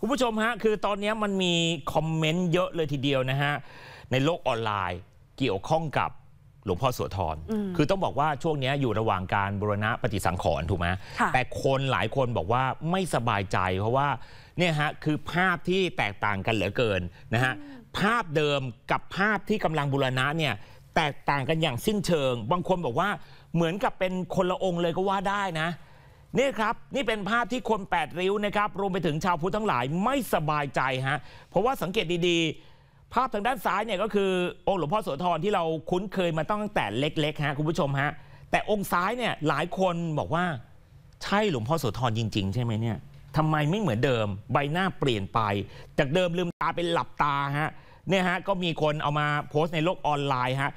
คุณผู้ชมฮะคือตอนนี้มันมีคอมเมนต์เยอะเลยทีเดียวนะฮะในโลกออนไลน์เกี่ยวข้องกับหลวงพ่อสวทรคือต้องบอกว่าช่วงนี้อยู่ระหว่างการบูรณะปฏิสังขรณ์ถูกไหมแต่คนหลายคนบอกว่าไม่สบายใจเพราะว่าเนี่ยฮะคือภาพที่แตกต่างกันเหลือเกินนะฮะภาพเดิมกับภาพที่กำลังบูรณะเนี่ยแตกต่างกันอย่างสิ้นเชิง บางคนบอกว่าเหมือนกับเป็นคนละองค์เลยก็ว่าได้นะนี่ครับนี่เป็นภาพที่คน8ริ้วนะครับรวมไปถึงชาวพุทธทั้งหลายไม่สบายใจฮะเพราะว่าสังเกตดีๆ ภาพทางด้านซ้ายเนี่ยก็คือองค์หลวงพ่อโสธรที่เราคุ้นเคยมาตั้งแต่เล็กๆฮะคุณผู้ชมฮะแต่องค์ซ้ายเนี่ยหลายคนบอกว่าใช่หลวงพ่อโสธรจริง ๆใช่ไหมเนี่ยทำไมไม่เหมือนเดิมใบหน้าเปลี่ยนไป จากเดิมลืมตาเป็นหลับตาฮะเนี่ยฮะก็มีคนเอามาโพสต์ในโลกออนไลน์ฮะ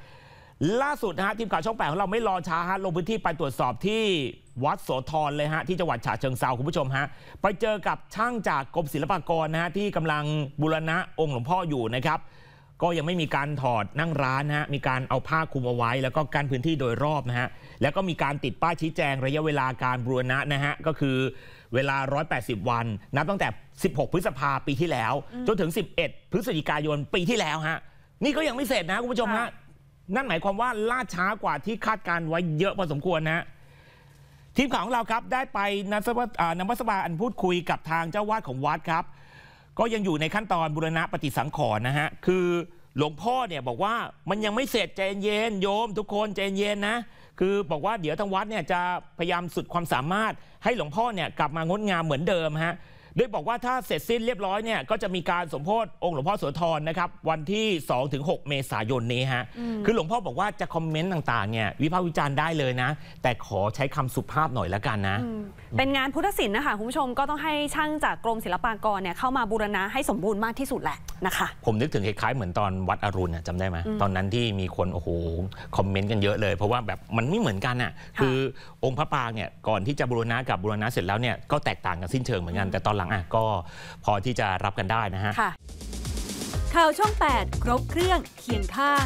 ล่าสุดนะฮะทีมข่าวช่องแปดของเราไม่รอช้าฮะลงพื้นที่ไปตรวจสอบที่วัดโสธรเลยฮะ ที่จังหวัดฉะเชิงเซาคุณผู้ชมฮะ ไปเจอกับช่างจากกรมศิลปากรนะฮะ ที่กำลังบูรณะองค์หลวงพ่ออยู่นะครับ ก็ยังไม่มีการถอดนั่งร้านนะฮะ มีการเอาผ้าคลุมเอาไว้ แล้วก็กัรนพื้นที่โดยรอบนะฮะ แล้วก็มีการติดป้ายชี้แจงระยะเวลาการบูรณะนะฮะ ก็คือเวลา 180 วันนับตั้งแต่ 16 พฤษภาปีที่แล้ว จนถึง 11 พฤศจิกายนปีที่แล้วฮะนี่ก็ยังไม่เสร็จนะคุณผู้ชมฮะนั่นหมายความว่าล่าช้ากว่าที่คาดการไว้เยอะพอสมควรนะทีมข่าวของเราครับได้ไปนำวัสบาอันพูดคุยกับทางเจ้าวาดของวัดครับ ก็ยังอยู่ในขั้นตอนบูรณะปฏิสังขรณ์นะฮะ คือหลวงพ่อเนี่ยบอกว่ามันยังไม่เสร็จใจเย็นโยมทุกคนใจเย็นนะ คือบอกว่าเดี๋ยวทางวัดเนี่ยจะพยายามสุดความสามารถ ให้หลวงพ่อเนี่ยกลับมางดงามเหมือนเดิมฮะโดยบอกว่าถ้าเสร็จสิ้นเรียบร้อยเนี่ยก็จะมีการสมโพธิองค์หลวงพ่อวสธรนะครับวันที่2-6เมษายนนี้ฮะคือหลวงพ่อบอกว่าจะคอมเมนต์ต่างๆเนี่ยวิพากษ์วิจารณ์ได้เลยนะ แต่ขอใช้คำสุภาพหน่อยละกันนะ เป็นงานพุทธศิลป์นะคะคุณผู้ชมก็ต้องให้ช่างจากกรมศิลปากรเนี่ยเข้ามาบูรณะให้สมบูรณ์มากที่สุดแหละนะคะผมนึกถึงคล้ายๆเหมือนตอนวัดอรุณจำได้ไหมตอนนั้นที่มีคนโอ้โหคอมเมนต์กันเยอะเลย เพราะว่าแบบมันไม่เหมือนกันอ่ะคือองค์พระปางเนี่ยก่อนที่จะบูรณะกับบูรณะเสร็จแล้วเนี่ยก็แตกต่างกันสิ้นเชิงเหมือนกันแต่ตอนหลังอ่ะก็พอที่จะรับกันได้นะฮะ ข่าวช่อง8 ครบเครื่องเคียงข้าง